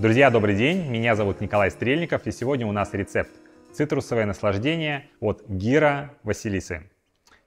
Друзья, добрый день! Меня зовут Николай Стрельников, и сегодня у нас рецепт «Цитрусовое наслаждение» от Гира Василисы.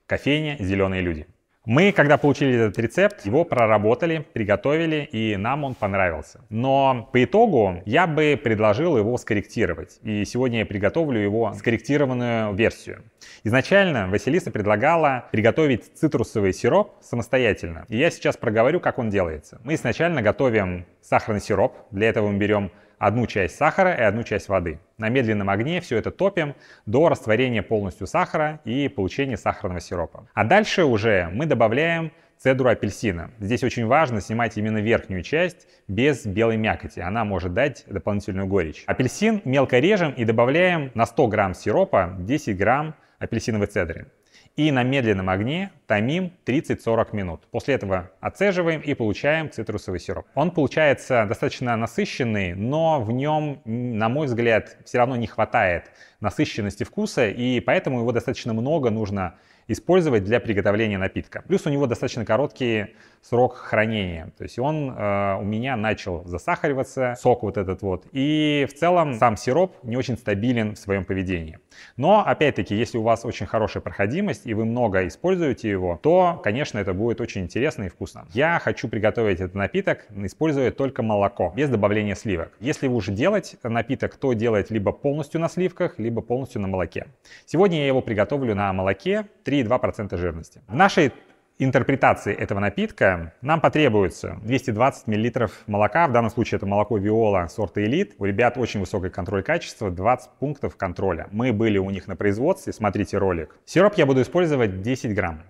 Кофейня «Зеленые люди». Мы, когда получили этот рецепт, его проработали, приготовили, и нам он понравился. Но по итогу я бы предложил его скорректировать. И сегодня я приготовлю его скорректированную версию. Изначально Василиса предлагала приготовить цитрусовый сироп самостоятельно. И я сейчас проговорю, как он делается. Мы изначально готовим сахарный сироп. Для этого мы берем одну часть сахара и одну часть воды. На медленном огне все это топим до растворения полностью сахара и получения сахарного сиропа. А дальше уже мы добавляем цедру апельсина. Здесь очень важно снимать именно верхнюю часть без белой мякоти. Она может дать дополнительную горечь. Апельсин мелко режем и добавляем на 100 грамм сиропа 10 грамм апельсиновой цедры. И на медленном огне томим 30-40 минут. После этого отцеживаем и получаем цитрусовый сироп. Он получается достаточно насыщенный, но в нем, на мой взгляд, все равно не хватает насыщенности вкуса, и поэтому его достаточно много нужно использовать для приготовления напитка. Плюс у него достаточно короткий срок хранения, то есть он э, у меня начал засахариваться, сок вот этот вот, и в целом сам сироп не очень стабилен в своем поведении. Но опять-таки, если у вас очень хорошая проходимость и вы много используете его, то, конечно, это будет очень интересно и вкусно. Я хочу приготовить этот напиток, используя только молоко, без добавления сливок. Если вы уже делаете напиток, то делать либо полностью на сливках, либо либо полностью на молоке. Сегодня я его приготовлю на молоке 3,2% жирности. В нашей интерпретации этого напитка нам потребуется 220 мл молока. В данном случае это молоко Виола сорта Элит. У ребят очень высокий контроль качества, 20 пунктов контроля. Мы были у них на производстве, смотрите ролик. Сироп я буду использовать 10 грамм.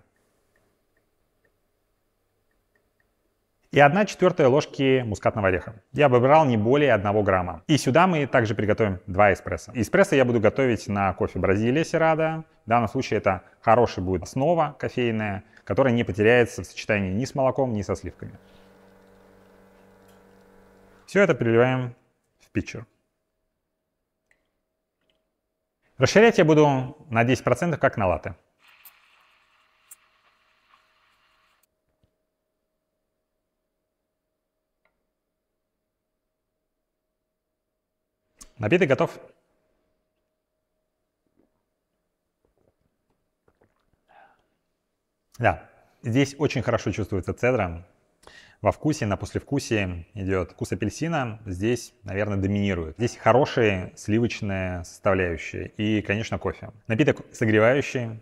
и 1 четвертая ложки мускатного ореха. Я выбрал не более 1 грамма. И сюда мы также приготовим 2 эспрессо. Эспрессо я буду готовить на кофе Бразилия Серада. В данном случае это хорошая будет основа кофейная, которая не потеряется в сочетании ни с молоком, ни со сливками. Все это переливаем в питчер. Расширять я буду на 10% как на латте. Напиток готов. Да, здесь очень хорошо чувствуется цедра. Во вкусе, на послевкусии идет вкус апельсина. Здесь, наверное, доминирует. Здесь хорошие сливочные составляющие и, конечно, кофе. Напиток согревающий,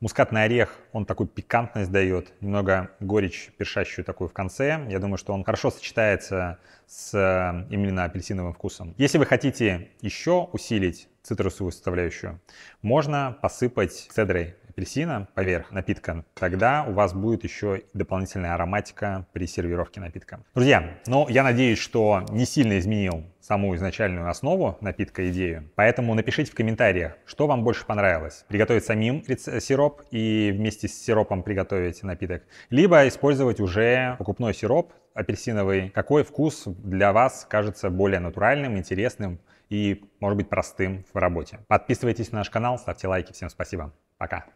Мускатный орех, он такую пикантность дает, немного горечь першащую такую в конце. Я думаю, что он хорошо сочетается с э, именно апельсиновым вкусом. Если вы хотите еще усилить цитрусовую составляющую, можно посыпать цедрой апельсина поверх напитка, тогда у вас будет еще дополнительная ароматика при сервировке напитка. Друзья, ну я надеюсь, что не сильно изменил саму изначальную основу напитка идею. Поэтому напишите в комментариях, что вам больше понравилось. Приготовить самим сироп и вместе с сиропом приготовить напиток. Либо использовать уже покупной сироп апельсиновый. Какой вкус для вас кажется более натуральным, интересным и, может быть, простым в работе. Подписывайтесь на наш канал, ставьте лайки. Всем спасибо. Пока.